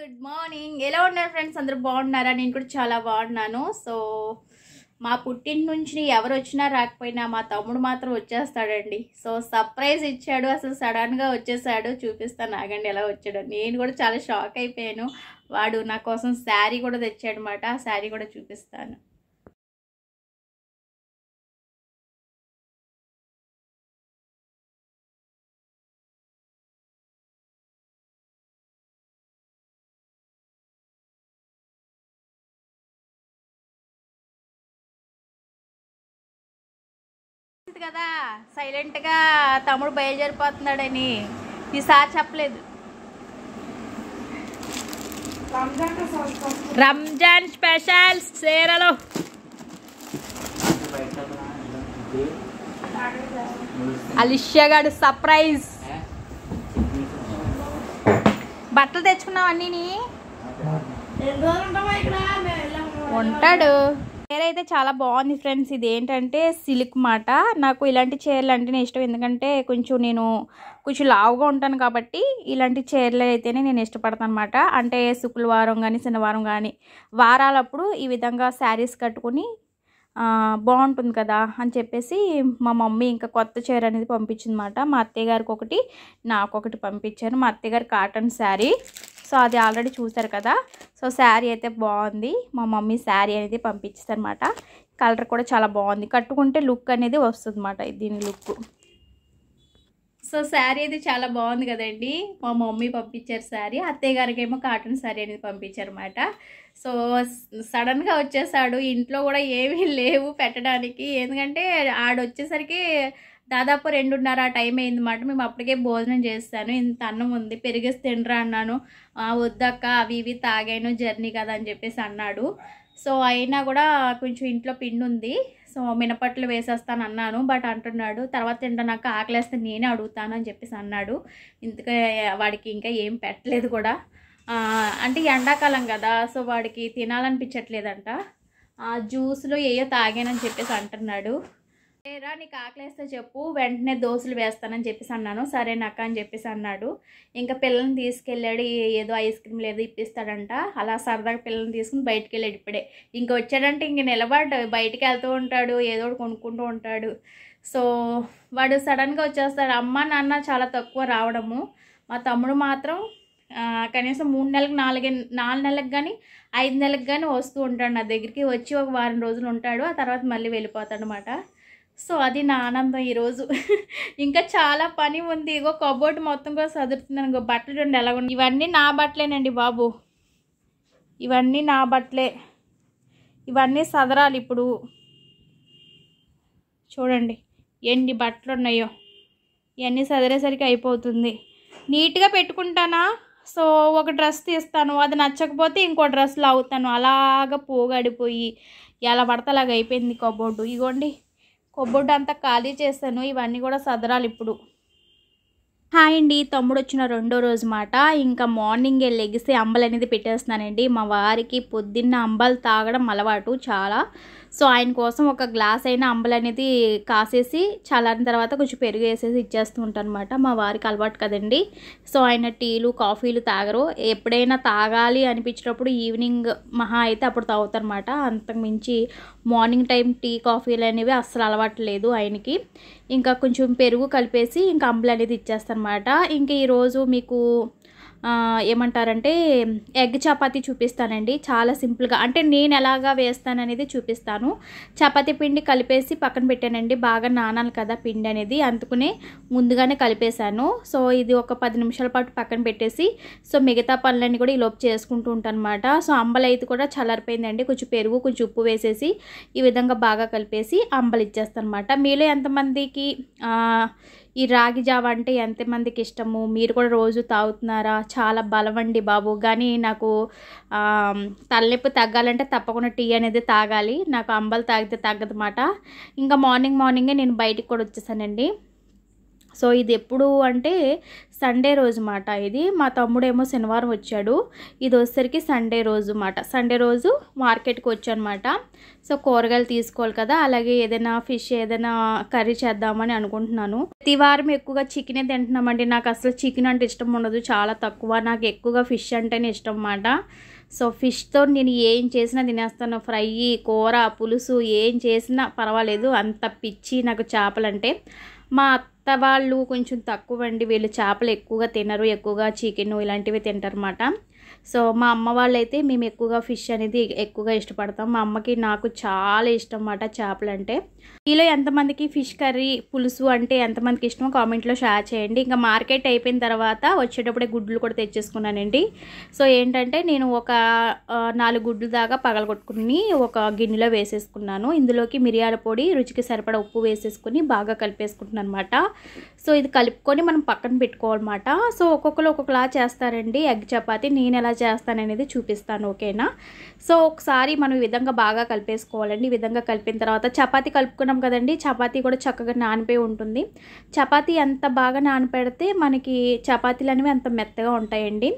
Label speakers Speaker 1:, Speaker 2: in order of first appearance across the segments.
Speaker 1: good morning ఎలా ఉన్నారు friends అందరూ బాగున్నారా నేను కూడా చాలా బాగున్నాను సో మా పుట్టింటి నుంచి ఎవరు వచ్చినా రాకపోయినా మా తమ్ముడు మాత్రం వచ్చేస్తాడండి సో సర్ప్రైజ్ ఇచ్చాడు అసలు సడన్గా వచ్చేసాడు చూపిస్తాను ఆగండి ఎలా వచ్చాడు నేను కూడా చాలా షాక్ అయిపోయాను వాడు నా కోసం శారీ కూడా తెచ్చాడనమాట ఆ శారీ కూడా చూపిస్తాను తెలుసు కదా సైలెంట్గా తమ్ముడు బయలుదేరిపోతున్నాడని ఈసారి చెప్పలేదు రంజాన్ స్పెషల్ చీరలు అలిషియా గారు సర్ప్రైజ్ బట్టలు తెచ్చుకున్నావు అన్నీ ఉంటాడు చీర అయితే చాలా బాగుంది ఫ్రెండ్స్ ఇది ఏంటంటే సిల్క్ మాట నాకు ఇలాంటి చీరలు అంటేనే ఇష్టం ఎందుకంటే కొంచెం నేను కొంచెం లావుగా ఉంటాను కాబట్టి ఇలాంటి చీరలు అయితేనే నేను ఇష్టపడతాను అనమాట అంటే శుక్రవారం కానీ శనివారం కానీ వారాలప్పుడు ఈ విధంగా శారీస్ కట్టుకుని బాగుంటుంది కదా అని చెప్పేసి మా మమ్మీ ఇంకా కొత్త చీర అనేది పంపించిందన్నమాట మా అత్తయ్య గారికి ఒకటి నాకు ఒకటి పంపించారు మా అత్తయ్య గారు కాటన్ శారీ సో అది ఆల్రెడీ చూశారు కదా సో శారీ అయితే బాగుంది మా మమ్మీ శారీ అనేది అనమాట కలర్ కూడా చాలా బాగుంది కట్టుకుంటే లుక్ అనేది వస్తుంది అన్నమాట దీని లుక్ సో శారీ అయితే చాలా బాగుంది కదండి మా మమ్మీ పంపించారు శారీ అత్తయ్య గారికి ఏమో కాటన్ శారీ అనేది పంపించారన్నమాట సో సడన్గా వచ్చేసాడు ఇంట్లో కూడా ఏమీ లేవు పెట్టడానికి ఎందుకంటే ఆడొచ్చేసరికి దాదాపు రెండున్నర ఆ టైం అయిందన్నమాట మేము అప్పటికే భోజనం చేస్తాను ఇంత అన్నం ఉంది పెరిగేసి తినరా అన్నాను వద్దక్క అవి ఇవి తాగాను జర్నీ కదా అని చెప్పేసి అన్నాడు సో అయినా కూడా కొంచెం ఇంట్లో పిండి ఉంది సో మినపట్లు వేసేస్తాను అన్నాను బట్ అంటున్నాడు తర్వాత తింటాక ఆకలేస్తే నేనే అడుగుతాను అని చెప్పేసి అన్నాడు ఇంతకే వాడికి ఇంకా ఏం పెట్టలేదు కూడా అంటే ఎండాకాలం కదా సో వాడికి తినాలనిపించట్లేదంట జ్యూస్లో ఏయో తాగానని చెప్పేసి అంటున్నాడు లేరా నీకు ఆకలేస్తే చెప్పు వెంటనే దోశలు వేస్తానని చెప్పేసి అన్నాను సరే నక్క అని చెప్పేసి అన్నాడు ఇంకా పిల్లల్ని తీసుకెళ్ళాడు ఏదో ఐస్ క్రీమ్ లేదో ఇప్పిస్తాడంట అలా సరదాగా పిల్లల్ని తీసుకుని బయటికి వెళ్ళాడు ఇప్పుడే ఇంక వచ్చాడంటే ఇంక నిలబడ్డా బయటికి వెళ్తూ ఉంటాడు ఏదో ఒకటి కొనుక్కుంటూ ఉంటాడు సో వాడు సడన్గా వచ్చేస్తాడు అమ్మ నాన్న చాలా తక్కువ రావడము మా తమ్ముడు మాత్రం కనీసం మూడు నెలలకు నాలుగే నాలుగు నెలలకు కానీ ఐదు నెలలకు కానీ వస్తూ ఉంటాడు నా దగ్గరికి వచ్చి ఒక వారం రోజులు ఉంటాడు ఆ తర్వాత మళ్ళీ వెళ్ళిపోతాడు అనమాట సో అది నా ఆనందం ఈరోజు ఇంకా చాలా పని ఉంది ఇగో కబోర్డ్ మొత్తం కూడా సదురుతున్నాను ఇంకో బట్టలు రెండు ఎలా ఉన్నాయి ఇవన్నీ నా బట్టలేనండి బాబు ఇవన్నీ నా బట్టలే ఇవన్నీ సదరాలి ఇప్పుడు చూడండి ఎన్ని బట్టలు ఉన్నాయో ఇవన్నీ సదిరేసరికి అయిపోతుంది నీట్గా పెట్టుకుంటానా సో ఒక డ్రెస్ తీస్తాను అది నచ్చకపోతే ఇంకో డ్రెస్ అవుతాను అలాగ పోగడిపోయి ఎలా పడితే అలాగ అయిపోయింది కబోర్డు ఇగోండి కొబ్బొడ్డు అంతా ఖాళీ చేశాను ఇవన్నీ కూడా సదరాలు ఇప్పుడు హాయ్ అండి తమ్ముడు వచ్చిన రెండో రోజు మాట ఇంకా మార్నింగ్ లెగిసి అంబలు అనేది పెట్టేస్తున్నానండి మా వారికి పొద్దున్న అంబలు తాగడం అలవాటు చాలా సో ఆయన కోసం ఒక గ్లాస్ అయినా అంబలు అనేది కాసేసి చల్లారిన తర్వాత కొంచెం పెరుగు వేసేసి ఇచ్చేస్తూ ఉంటానమాట మా వారికి అలవాటు కదండి సో ఆయన టీలు కాఫీలు తాగరు ఎప్పుడైనా తాగాలి అనిపించినప్పుడు ఈవినింగ్ మహా అయితే అప్పుడు తాగుతారనమాట అంతకు మించి మార్నింగ్ టైం టీ కాఫీలు అనేవి అస్సలు అలవాటు లేదు ఆయనకి ఇంకా కొంచెం పెరుగు కలిపేసి ఇంకా అంబలు అనేది ఇచ్చేస్తారనమాట ఇంకా ఈరోజు మీకు ఏమంటారంటే ఎగ్ చపాతీ చూపిస్తానండి చాలా సింపుల్గా అంటే నేను ఎలాగా వేస్తాననేది చూపిస్తాను చపాతీ పిండి కలిపేసి పక్కన పెట్టానండి బాగా నానాలి కదా పిండి అనేది అందుకునే ముందుగానే కలిపేశాను సో ఇది ఒక పది నిమిషాల పాటు పక్కన పెట్టేసి సో మిగతా పనులన్నీ కూడా ఈ లోపు చేసుకుంటూ ఉంటాను అనమాట సో అంబలైతే కూడా చల్లారిపోయిందండి కొంచెం పెరుగు కొంచెం ఉప్పు వేసేసి ఈ విధంగా బాగా కలిపేసి అంబలు ఇచ్చేస్తాను అనమాట మీలో ఎంతమందికి ఈ రాగి జావ అంటే ఎంతమందికి ఇష్టము మీరు కూడా రోజు తాగుతున్నారా చాలా బలమండి బాబు కానీ నాకు తలనొప్పి తగ్గాలంటే తప్పకుండా టీ అనేది తాగాలి నాకు అంబలు తాగితే తగ్గదు ఇంకా మార్నింగ్ మార్నింగే నేను బయటికి కూడా వచ్చేసానండి సో ఇది ఎప్పుడు అంటే సండే రోజు మాట ఇది మా తమ్ముడేమో శనివారం వచ్చాడు ఇది వచ్చేసరికి సండే రోజు మాట సండే రోజు మార్కెట్కి వచ్చానమాట సో కూరగాయలు తీసుకోవాలి కదా అలాగే ఏదైనా ఫిష్ ఏదైనా కర్రీ చేద్దామని అనుకుంటున్నాను ప్రతి వారం ఎక్కువగా చికెనే తింటున్నామండి నాకు అసలు చికెన్ అంటే ఇష్టం ఉండదు చాలా తక్కువ నాకు ఎక్కువగా ఫిష్ అంటేనే ఇష్టం అన్నమాట సో ఫిష్తో నేను ఏం చేసినా తినేస్తాను ఫ్రై కూర పులుసు ఏం చేసినా పర్వాలేదు అంత పిచ్చి నాకు చేపలంటే మా వాళ్ళు కొంచెం తక్కువ అండి వీళ్ళు చేపలు ఎక్కువగా తినరు ఎక్కువగా చికెన్ ఇలాంటివి తింటారు అన్నమాట సో మా అమ్మ వాళ్ళైతే మేము ఎక్కువగా ఫిష్ అనేది ఎక్కువగా ఇష్టపడతాం మా అమ్మకి నాకు చాలా ఇష్టం అన్నమాట చేపలు అంటే మీలో ఎంతమందికి ఫిష్ కర్రీ పులుసు అంటే ఎంతమందికి ఇష్టమో కామెంట్లో షేర్ చేయండి ఇంకా మార్కెట్ అయిపోయిన తర్వాత వచ్చేటప్పుడే గుడ్లు కూడా తెచ్చేసుకున్నానండి సో ఏంటంటే నేను ఒక నాలుగు గుడ్లు దాకా పగలగొట్టుకుని ఒక గిన్నెలో వేసేసుకున్నాను ఇందులోకి మిరియాల పొడి రుచికి సరిపడా ఉప్పు వేసేసుకుని బాగా కలిపేసుకుంటున్నాను అనమాట సో ఇది కలుపుకొని మనం పక్కన పెట్టుకోవాలన్నమాట సో ఒక్కొక్కరు ఒక్కొక్కలా చేస్తారండి ఎగ్ చపాతి నేను ఎలా చేస్తాను అనేది చూపిస్తాను ఓకేనా సో ఒకసారి మనం ఈ విధంగా బాగా కలిపేసుకోవాలండి ఈ విధంగా కలిపిన తర్వాత చపాతీ కలుపుకున్నాం కదండి చపాతీ కూడా చక్కగా నానిపోయి ఉంటుంది చపాతీ ఎంత బాగా నానపెడితే మనకి చపాతీలు అనేవి అంత మెత్తగా ఉంటాయండి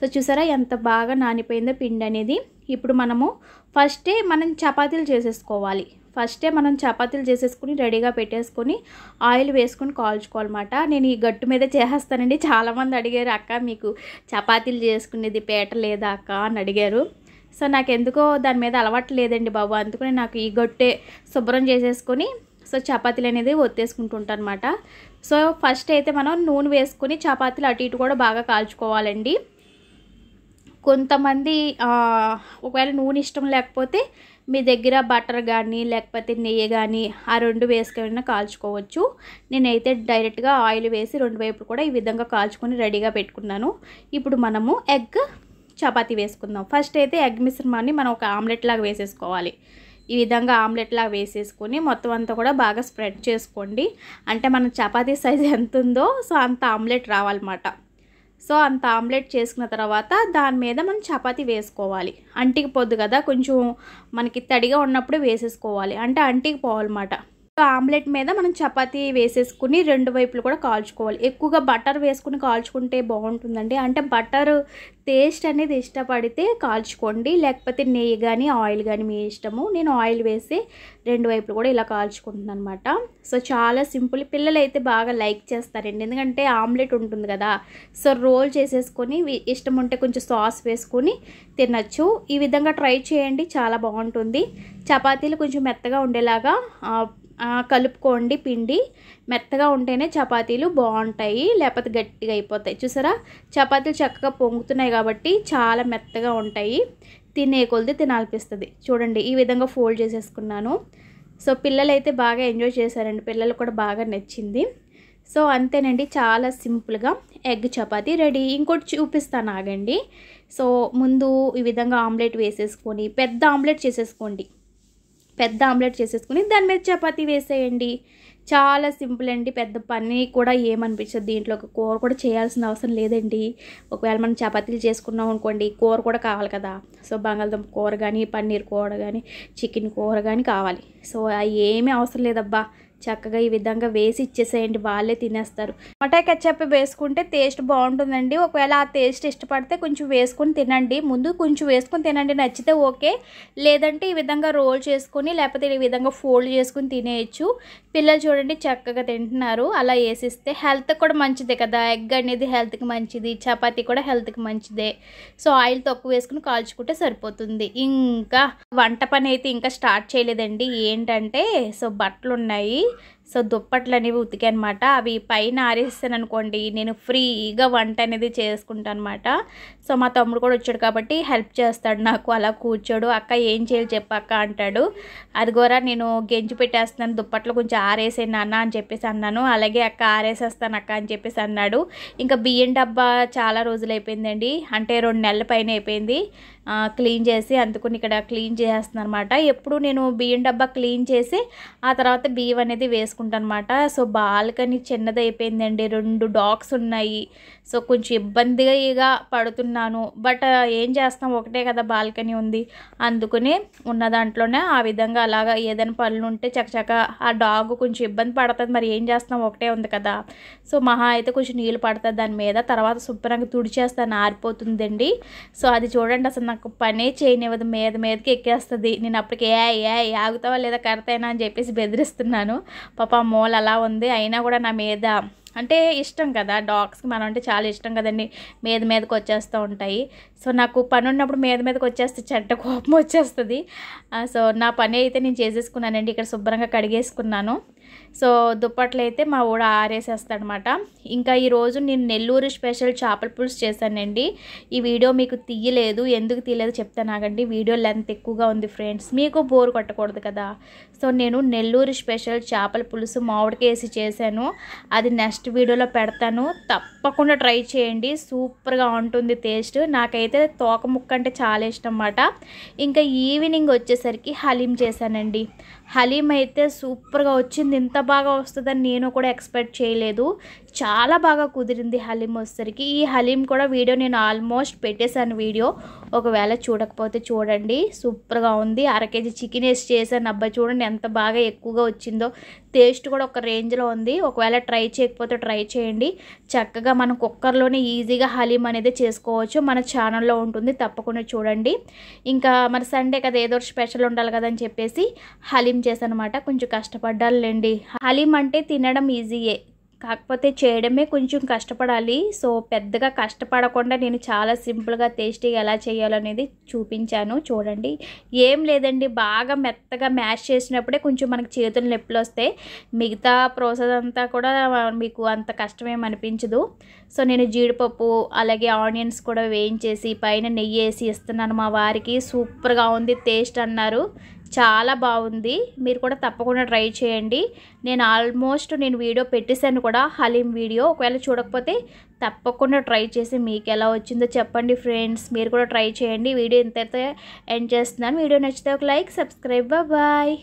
Speaker 1: సో చూసారా ఎంత బాగా నానిపోయిందో పిండి అనేది ఇప్పుడు మనము ఫస్టే మనం చపాతీలు చేసేసుకోవాలి ఫస్టే మనం చపాతీలు చేసేసుకుని రెడీగా పెట్టేసుకొని ఆయిల్ వేసుకుని కాల్చుకోవాలన్నమాట నేను ఈ గట్టు మీద చేసేస్తానండి చాలామంది అడిగారు అక్క మీకు చపాతీలు చేసుకునేది పేట లేదా అక్క అని అడిగారు సో నాకు ఎందుకో దాని మీద అలవాటు లేదండి బాబు అందుకని నాకు ఈ గొట్టే శుభ్రం చేసేసుకొని సో చపాతీలు అనేది ఒత్తేసుకుంటుంటానమాట అనమాట సో ఫస్ట్ అయితే మనం నూనె వేసుకొని చపాతీలు అటు ఇటు కూడా బాగా కాల్చుకోవాలండి కొంతమంది ఒకవేళ నూనె ఇష్టం లేకపోతే మీ దగ్గర బటర్ కానీ లేకపోతే నెయ్యి కానీ ఆ రెండు వేసుకొని కాల్చుకోవచ్చు నేనైతే డైరెక్ట్గా ఆయిల్ వేసి రెండు వైపు కూడా ఈ విధంగా కాల్చుకొని రెడీగా పెట్టుకున్నాను ఇప్పుడు మనము ఎగ్ చపాతీ వేసుకుందాం ఫస్ట్ అయితే ఎగ్ మిశ్రమాన్ని మనం ఒక ఆమ్లెట్ లాగా వేసేసుకోవాలి ఈ విధంగా ఆమ్లెట్ లాగా వేసేసుకొని మొత్తం అంతా కూడా బాగా స్ప్రెడ్ చేసుకోండి అంటే మన చపాతీ సైజ్ ఎంత ఉందో సో అంత ఆమ్లెట్ రావాలన్నమాట సో అంత ఆమ్లెట్ చేసుకున్న తర్వాత దాని మీద మనం చపాతీ వేసుకోవాలి అంటికి పొద్దు కదా కొంచెం మనకి తడిగా ఉన్నప్పుడు వేసేసుకోవాలి అంటే అంటికి పోవాలన్నమాట ఆమ్లెట్ మీద మనం చపాతీ వేసేసుకుని రెండు వైపులు కూడా కాల్చుకోవాలి ఎక్కువగా బటర్ వేసుకుని కాల్చుకుంటే బాగుంటుందండి అంటే బటర్ టేస్ట్ అనేది ఇష్టపడితే కాల్చుకోండి లేకపోతే నెయ్యి కానీ ఆయిల్ కానీ మీ ఇష్టము నేను ఆయిల్ వేసి రెండు వైపులు కూడా ఇలా కాల్చుకుంటున్నాను అనమాట సో చాలా సింపుల్ పిల్లలు అయితే బాగా లైక్ చేస్తారండి ఎందుకంటే ఆమ్లెట్ ఉంటుంది కదా సో రోల్ చేసేసుకొని ఇష్టం ఉంటే కొంచెం సాస్ వేసుకొని తినచ్చు ఈ విధంగా ట్రై చేయండి చాలా బాగుంటుంది చపాతీలు కొంచెం మెత్తగా ఉండేలాగా కలుపుకోండి పిండి మెత్తగా ఉంటేనే చపాతీలు బాగుంటాయి లేకపోతే గట్టిగా అయిపోతాయి చూసారా చపాతీలు చక్కగా పొంగుతున్నాయి కాబట్టి చాలా మెత్తగా ఉంటాయి తినే కొలిది తినాల్పిస్తుంది చూడండి ఈ విధంగా ఫోల్డ్ చేసేసుకున్నాను సో పిల్లలు అయితే బాగా ఎంజాయ్ చేశారండి పిల్లలు కూడా బాగా నచ్చింది సో అంతేనండి చాలా సింపుల్గా ఎగ్ చపాతీ రెడీ ఇంకోటి చూపిస్తాను ఆగండి సో ముందు ఈ విధంగా ఆమ్లెట్ వేసేసుకొని పెద్ద ఆమ్లెట్ చేసేసుకోండి పెద్ద ఆమ్లెట్ చేసేసుకుని దాని మీద చపాతీ వేసేయండి చాలా సింపుల్ అండి పెద్ద పని కూడా ఏమనిపించదు దీంట్లో ఒక కూర కూడా చేయాల్సిన అవసరం లేదండి ఒకవేళ మనం చపాతీలు చేసుకున్నాం అనుకోండి కూర కూడా కావాలి కదా సో బంగాళదుంప కూర కానీ పన్నీర్ కూర కానీ చికెన్ కూర కానీ కావాలి సో అవి ఏమీ అవసరం లేదబ్బా చక్కగా ఈ విధంగా వేసి ఇచ్చేసేయండి వాళ్ళే తినేస్తారు టమాటా కెచ్చప్ వేసుకుంటే టేస్ట్ బాగుంటుందండి ఒకవేళ ఆ టేస్ట్ ఇష్టపడితే కొంచెం వేసుకొని తినండి ముందు కొంచెం వేసుకొని తినండి నచ్చితే ఓకే లేదంటే ఈ విధంగా రోల్ చేసుకొని లేకపోతే ఈ విధంగా ఫోల్డ్ చేసుకుని తినేయచ్చు పిల్లలు చూడండి చక్కగా తింటున్నారు అలా వేసిస్తే హెల్త్ కూడా మంచిదే కదా ఎగ్ అనేది హెల్త్కి మంచిది చపాతీ కూడా హెల్త్కి మంచిదే సో ఆయిల్ తక్కువ వేసుకుని కాల్చుకుంటే సరిపోతుంది ఇంకా వంట పని అయితే ఇంకా స్టార్ట్ చేయలేదండి ఏంటంటే సో బట్టలు ఉన్నాయి సో దుప్పట్లు అనేవి ఉతికనమాట అవి పైన ఆరేస్తాను అనుకోండి నేను ఫ్రీగా వంట అనేది చేసుకుంటాను అనమాట సో మా తమ్ముడు కూడా వచ్చాడు కాబట్టి హెల్ప్ చేస్తాడు నాకు అలా కూర్చోడు అక్క ఏం చేయాలి అక్క అంటాడు అది కూడా నేను గెంజి పెట్టేస్తున్నాను దుప్పట్లు కొంచెం ఆరేసే నాన్న అని చెప్పేసి అన్నాను అలాగే అక్క ఆరేసేస్తాను అక్క అని చెప్పేసి అన్నాడు ఇంకా బియ్యం డబ్బా చాలా రోజులు అయిపోయిందండి అంటే రెండు నెలల పైన అయిపోయింది క్లీన్ చేసి అందుకుని ఇక్కడ క్లీన్ చేస్తున్నాను అనమాట ఎప్పుడు నేను బియ్యం డబ్బా క్లీన్ చేసి ఆ తర్వాత బియ్యం అనేది వేసుకుంటాను చేసుకుంటాను అనమాట సో బాల్కనీ చిన్నది అయిపోయిందండి రెండు డాగ్స్ ఉన్నాయి సో కొంచెం ఇబ్బందిగా పడుతున్నాను బట్ ఏం చేస్తాం ఒకటే కదా బాల్కనీ ఉంది అందుకని ఉన్న దాంట్లోనే ఆ విధంగా అలాగా ఏదైనా పనులు ఉంటే చకచక ఆ డాగ్ కొంచెం ఇబ్బంది పడుతుంది మరి ఏం చేస్తాం ఒకటే ఉంది కదా సో మహా అయితే కొంచెం నీళ్ళు పడుతుంది దాని మీద తర్వాత శుభ్రంగా తుడిచేస్తాను ఆరిపోతుందండి సో అది చూడండి అసలు నాకు పనే చేయనివ్వదు మీద మీదకి ఎక్కేస్తుంది నేను అప్పటికి ఏ ఏ ఆగుతావా లేదా కరతైనా అని చెప్పేసి బెదిరిస్తున్నాను పాప పాప మోల్ అలా ఉంది అయినా కూడా నా మీద అంటే ఇష్టం కదా డాగ్స్కి మనం అంటే చాలా ఇష్టం కదండి మీద మీదకి వచ్చేస్తూ ఉంటాయి సో నాకు పని ఉన్నప్పుడు మీద మీదకి వచ్చేస్తే చెడ్డ కోపం వచ్చేస్తుంది సో నా పని అయితే నేను చేసేసుకున్నానండి ఇక్కడ శుభ్రంగా కడిగేసుకున్నాను సో దుప్పట్లు అయితే మా ఊడ ఆరేసేస్తాడనమాట ఇంకా ఈరోజు నేను నెల్లూరు స్పెషల్ చేపల పులుసు చేశానండి ఈ వీడియో మీకు తీయలేదు ఎందుకు తీయలేదు చెప్తాను ఆగండి వీడియో లెంత్ ఎక్కువగా ఉంది ఫ్రెండ్స్ మీకు బోర్ కొట్టకూడదు కదా సో నేను నెల్లూరు స్పెషల్ చేపల పులుసు మామిడికేసి చేశాను అది నెక్స్ట్ వీడియోలో పెడతాను తప్పకుండా ట్రై చేయండి సూపర్గా ఉంటుంది టేస్ట్ నాకైతే తోక ముక్క అంటే చాలా ఇష్టం అన్నమాట ఇంకా ఈవినింగ్ వచ్చేసరికి హలీం చేశానండి హలీం అయితే సూపర్గా వచ్చింది ఇంత బాగా వస్తుందని నేను కూడా ఎక్స్పెక్ట్ చేయలేదు చాలా బాగా కుదిరింది హలీం వచ్చేసరికి ఈ హలీం కూడా వీడియో నేను ఆల్మోస్ట్ పెట్టేశాను వీడియో ఒకవేళ చూడకపోతే చూడండి సూపర్గా ఉంది అర కేజీ చికెన్ వేసి చేశాను అబ్బాయి చూడండి ఎంత బాగా ఎక్కువగా వచ్చిందో టేస్ట్ కూడా ఒక రేంజ్లో ఉంది ఒకవేళ ట్రై చేయకపోతే ట్రై చేయండి చక్కగా మనం కుక్కర్లోనే ఈజీగా హలీం అనేది చేసుకోవచ్చు మన ఛానల్లో ఉంటుంది తప్పకుండా చూడండి ఇంకా మరి సండే కదా ఏదో స్పెషల్ ఉండాలి కదా అని చెప్పేసి హలీం చేశానమాట కొంచెం కష్టపడ్డాలండి హలీం అంటే తినడం ఈజీయే కాకపోతే చేయడమే కొంచెం కష్టపడాలి సో పెద్దగా కష్టపడకుండా నేను చాలా సింపుల్గా టేస్టీగా ఎలా చేయాలనేది చూపించాను చూడండి ఏం లేదండి బాగా మెత్తగా మ్యాష్ చేసినప్పుడే కొంచెం మనకి చేతులు నొప్పులు వస్తాయి మిగతా ప్రాసెస్ అంతా కూడా మీకు అంత కష్టమేం అనిపించదు సో నేను జీడిపప్పు అలాగే ఆనియన్స్ కూడా వేయించేసి పైన నెయ్యి వేసి ఇస్తున్నాను మా వారికి సూపర్గా ఉంది టేస్ట్ అన్నారు చాలా బాగుంది మీరు కూడా తప్పకుండా ట్రై చేయండి నేను ఆల్మోస్ట్ నేను వీడియో పెట్టేశాను కూడా హలీం వీడియో ఒకవేళ చూడకపోతే తప్పకుండా ట్రై చేసి మీకు ఎలా వచ్చిందో చెప్పండి ఫ్రెండ్స్ మీరు కూడా ట్రై చేయండి వీడియో ఇంతతో ఎండ్ చేస్తున్నాను వీడియో నచ్చితే ఒక లైక్ సబ్స్క్రైబ్ బాయ్